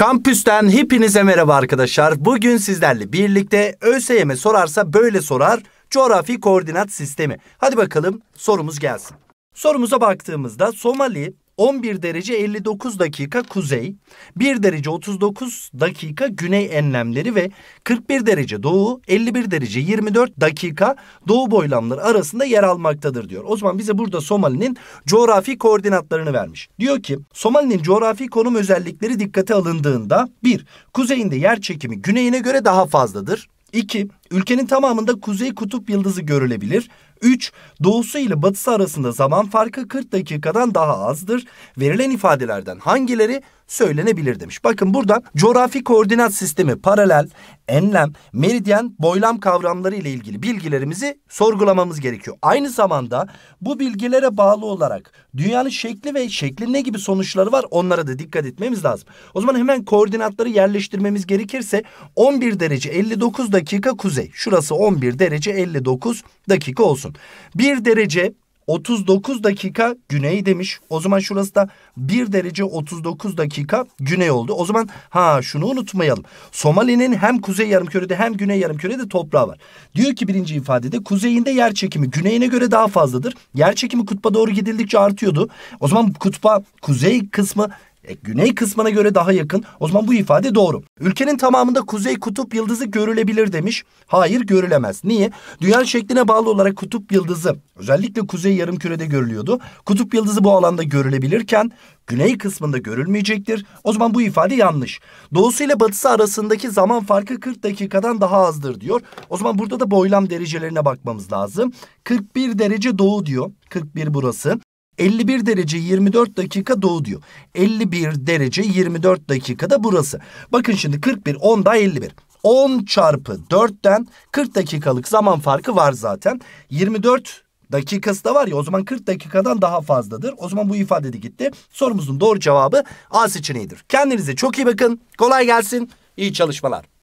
Kampüsten hepinize merhaba arkadaşlar. Bugün sizlerle birlikte ÖSYM sorarsa böyle sorar. Coğrafi koordinat sistemi. Hadi bakalım sorumuz gelsin. Sorumuza baktığımızda Somali 11 derece 59 dakika kuzey, 1 derece 39 dakika güney enlemleri ve 41 derece doğu, 51 derece 24 dakika doğu boylamları arasında yer almaktadır diyor. O zaman bize burada Somali'nin coğrafi koordinatlarını vermiş. Diyor ki Somali'nin coğrafi konum özellikleri dikkate alındığında 1. Kuzeyinde yer çekimi güneyine göre daha fazladır. 2. Ülkenin tamamında kuzey kutup yıldızı görülebilir. 3. Doğusu ile batısı arasında zaman farkı 40 dakikadan daha azdır. Verilen ifadelerden hangileri söylenebilir demiş. Bakın buradan coğrafi koordinat sistemi, paralel, enlem, meridyen, boylam kavramları ile ilgili bilgilerimizi sorgulamamız gerekiyor. Aynı zamanda bu bilgilere bağlı olarak dünyanın şekli ve şeklin ne gibi sonuçları var onlara da dikkat etmemiz lazım. O zaman hemen koordinatları yerleştirmemiz gerekirse 11 derece 59 dakika kuzey. Şurası 11 derece 59 dakika olsun. 1 derece 39 dakika güney demiş. O zaman şurası da 1 derece 39 dakika güney oldu. O zaman ha şunu unutmayalım. Somali'nin hem kuzey yarımkürede hem güney yarımkürede toprağı var. Diyor ki birinci ifadede kuzeyinde yer çekimi güneyine göre daha fazladır. Yer çekimi kutba doğru gidildikçe artıyordu. O zaman kutba kuzey kısmı e, güney kısmına göre daha yakın. O zaman bu ifade doğru. Ülkenin tamamında kuzey kutup yıldızı görülebilir demiş. Hayır görülemez. Niye? Dünya şekline bağlı olarak kutup yıldızı özellikle kuzey yarım kürede görülüyordu. Kutup yıldızı bu alanda görülebilirken güney kısmında görülmeyecektir. O zaman bu ifade yanlış. Doğusu ile batısı arasındaki zaman farkı 40 dakikadan daha azdır diyor. O zaman burada da boylam derecelerine bakmamız lazım. 41 derece doğu diyor. 41 burası. 51 derece 24 dakika doğu diyor. 51 derece 24 dakikada burası. Bakın şimdi 41 10 da 51. 10 çarpı 4'ten 40 dakikalık zaman farkı var zaten. 24 dakikası da var ya o zaman 40 dakikadan daha fazladır. O zaman bu ifade de gitti. Sorumuzun doğru cevabı A seçeneğidir. Kendinize çok iyi bakın. Kolay gelsin. İyi çalışmalar.